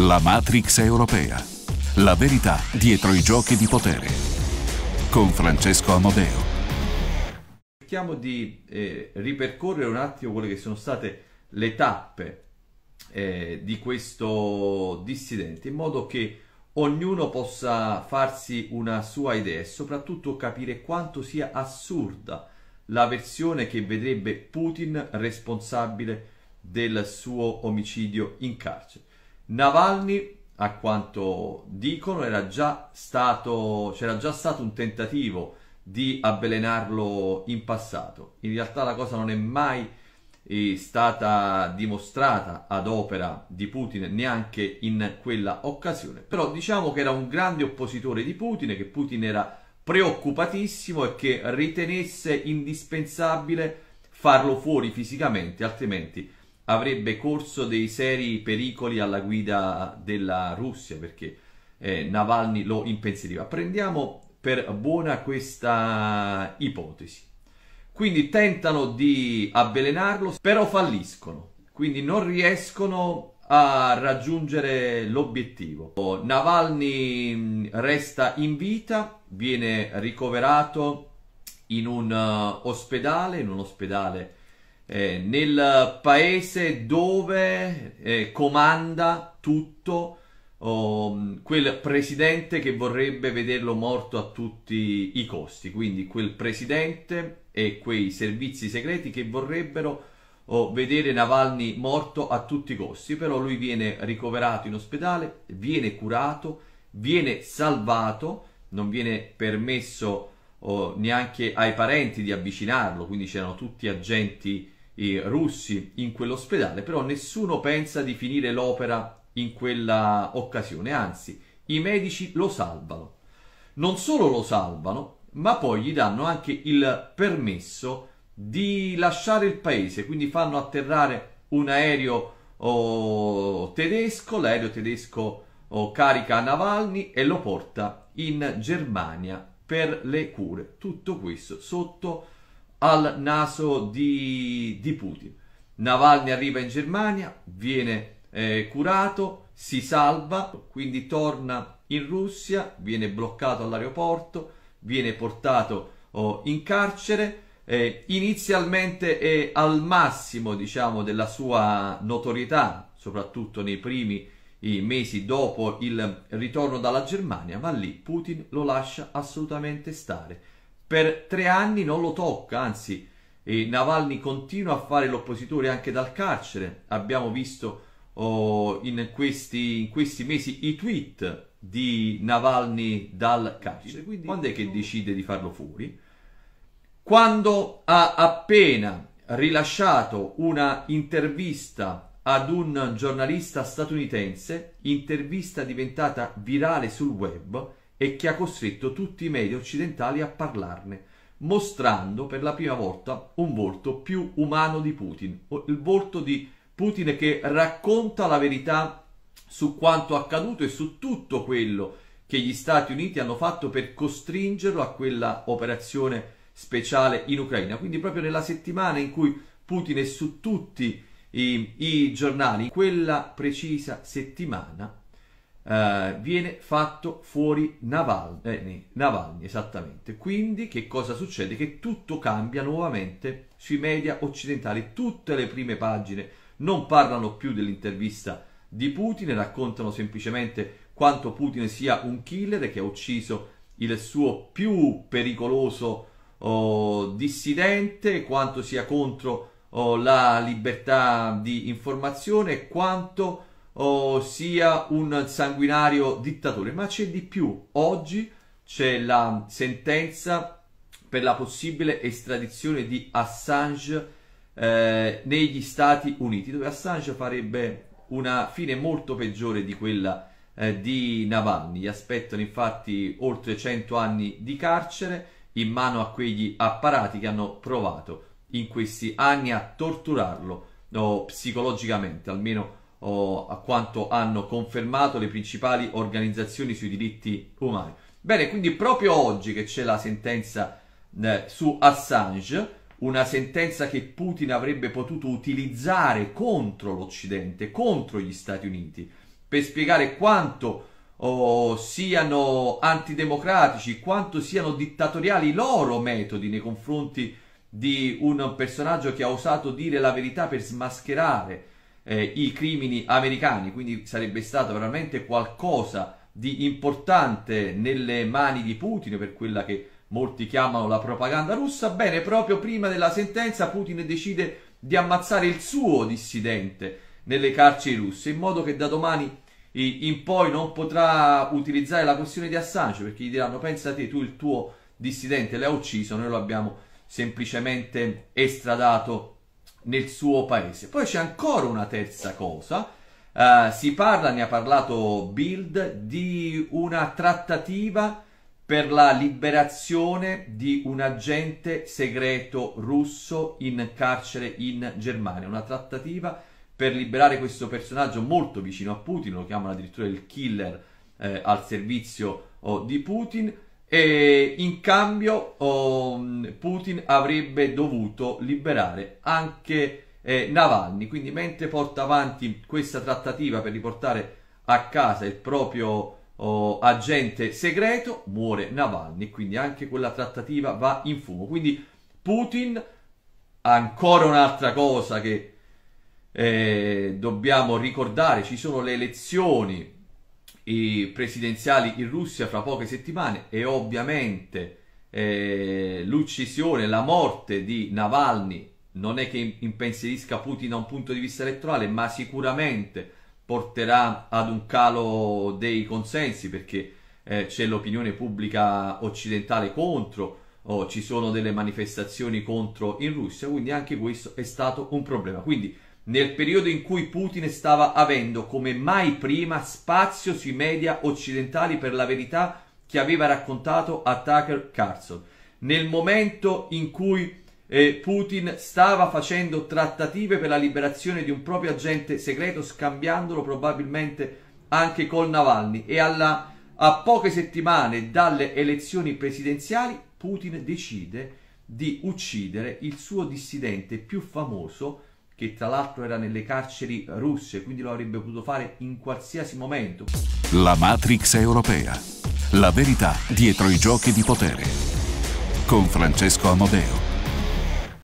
La Matrix europea. La verità dietro i giochi di potere. Con Francesco Amodeo. Cerchiamo di eh, ripercorrere un attimo quelle che sono state le tappe eh, di questo dissidente in modo che ognuno possa farsi una sua idea e soprattutto capire quanto sia assurda la versione che vedrebbe Putin responsabile del suo omicidio in carcere. Navalny, a quanto dicono, era già stato, c'era già stato un tentativo di avvelenarlo in passato. In realtà la cosa non è mai eh, stata dimostrata ad opera di Putin neanche in quella occasione, però diciamo che era un grande oppositore di Putin, che Putin era preoccupatissimo e che ritenesse indispensabile farlo fuori fisicamente, altrimenti avrebbe corso dei seri pericoli alla guida della Russia perché eh, Navalny lo impensieriva. Prendiamo per buona questa ipotesi. Quindi tentano di avvelenarlo, però falliscono, quindi non riescono a raggiungere l'obiettivo. Navalny mm, resta in vita, viene ricoverato in un eh, ospedale, in un ospedale eh, nel paese dove eh, comanda tutto oh, quel presidente che vorrebbe vederlo morto a tutti i costi, quindi quel presidente e quei servizi segreti che vorrebbero oh, vedere Navalny morto a tutti i costi, però lui viene ricoverato in ospedale, viene curato, viene salvato, non viene permesso oh, neanche ai parenti di avvicinarlo, quindi c'erano tutti agenti eh, russi in quell'ospedale, però nessuno pensa di finire l'opera in quella occasione, anzi i medici lo salvano. Non solo lo salvano, ma poi gli danno anche il permesso di lasciare il paese, quindi fanno atterrare un aereo oh, tedesco, l'aereo tedesco oh, carica Navalny e lo porta in Germania per le cure. Tutto questo sotto al naso di, di Putin. Navalny arriva in Germania, viene eh, curato, si salva, quindi torna in Russia, viene bloccato all'aeroporto, viene portato oh, in carcere. Eh, inizialmente è al massimo diciamo, della sua notorietà, soprattutto nei primi mesi dopo il ritorno dalla Germania, ma lì Putin lo lascia assolutamente stare per tre anni non lo tocca, anzi Navalny continua a fare l'oppositore anche dal carcere. Abbiamo visto oh, in, questi, in, questi, mesi i tweet di Navalny dal carcere. Quindi, Quando è che decide di farlo fuori? Quando ha appena rilasciato una intervista ad un giornalista statunitense, intervista diventata virale sul web, e che ha costretto tutti i media occidentali a parlarne, mostrando per la prima volta un volto più umano di Putin, il volto di Putin che racconta la verità su quanto accaduto e su tutto quello che gli Stati Uniti hanno fatto per costringerlo a quella operazione speciale in Ucraina. Quindi proprio nella settimana in cui Putin è su tutti i, i giornali, quella precisa settimana Uh, viene fatto fuori Navalny, eh, Navalny, esattamente. Quindi che cosa succede? Che tutto cambia nuovamente sui media occidentali, tutte le prime pagine non parlano più dell'intervista di Putin, raccontano semplicemente quanto Putin sia un killer che ha ucciso il suo più pericoloso oh, dissidente, quanto sia contro oh, la libertà di informazione, quanto oh, sia un sanguinario dittatore, ma c'è di più. Oggi c'è la sentenza per la possibile estradizione di Assange eh, negli Stati Uniti, dove Assange farebbe una fine molto peggiore di quella eh, di Navalny. Gli aspettano infatti oltre 100 anni di carcere in mano a quegli apparati che hanno provato in questi anni a torturarlo no, oh, psicologicamente, almeno a quanto hanno confermato le principali organizzazioni sui diritti umani. Bene, quindi proprio oggi che c'è la sentenza eh, su Assange, una sentenza che Putin avrebbe potuto utilizzare contro l'Occidente, contro gli Stati Uniti, per spiegare quanto oh, siano antidemocratici, quanto siano dittatoriali i loro metodi nei confronti di un personaggio che ha osato dire la verità per smascherare eh, i crimini americani, quindi sarebbe stato veramente qualcosa di importante nelle mani di Putin per quella che molti chiamano la propaganda russa. Bene, proprio prima della sentenza Putin decide di ammazzare il suo dissidente nelle carceri russe, in modo che da domani in poi non potrà utilizzare la questione di Assange perché gli diranno pensate tu il tuo dissidente l'hai ucciso, noi lo abbiamo semplicemente estradato nel suo paese. Poi c'è ancora una terza cosa. Uh, si parla, ne ha parlato Bild, di una trattativa per la liberazione di un agente segreto russo in carcere in Germania. Una trattativa per liberare questo personaggio molto vicino a Putin, lo chiamano addirittura il killer eh, al servizio oh, di Putin e in cambio oh, Putin avrebbe dovuto liberare anche eh, Navalny. Quindi mentre porta avanti questa trattativa per riportare a casa il proprio oh, agente segreto, muore Navalny, quindi anche quella trattativa va in fumo. Quindi Putin, ancora un'altra cosa che eh, dobbiamo ricordare, ci sono le elezioni presidenziali in Russia fra poche settimane e ovviamente eh, l'uccisione, la morte di Navalny non è che impensierisca Putin da un punto di vista elettorale, ma sicuramente porterà ad un calo dei consensi perché eh, c'è l'opinione pubblica occidentale contro, oh, ci sono delle manifestazioni contro in Russia, quindi anche questo è stato un problema. Quindi nel periodo in cui Putin stava avendo come mai prima spazio sui media occidentali per la verità che aveva raccontato a Tucker Carlson. Nel momento in cui eh, Putin stava facendo trattative per la liberazione di un proprio agente segreto, scambiandolo probabilmente anche con Navalny. E alla, a poche settimane dalle elezioni presidenziali, Putin decide di uccidere il suo dissidente più famoso, che tra l'altro era nelle carceri russe, quindi lo avrebbe potuto fare in qualsiasi momento. La Matrix europea. La verità dietro i giochi di potere. Con Francesco Amodeo.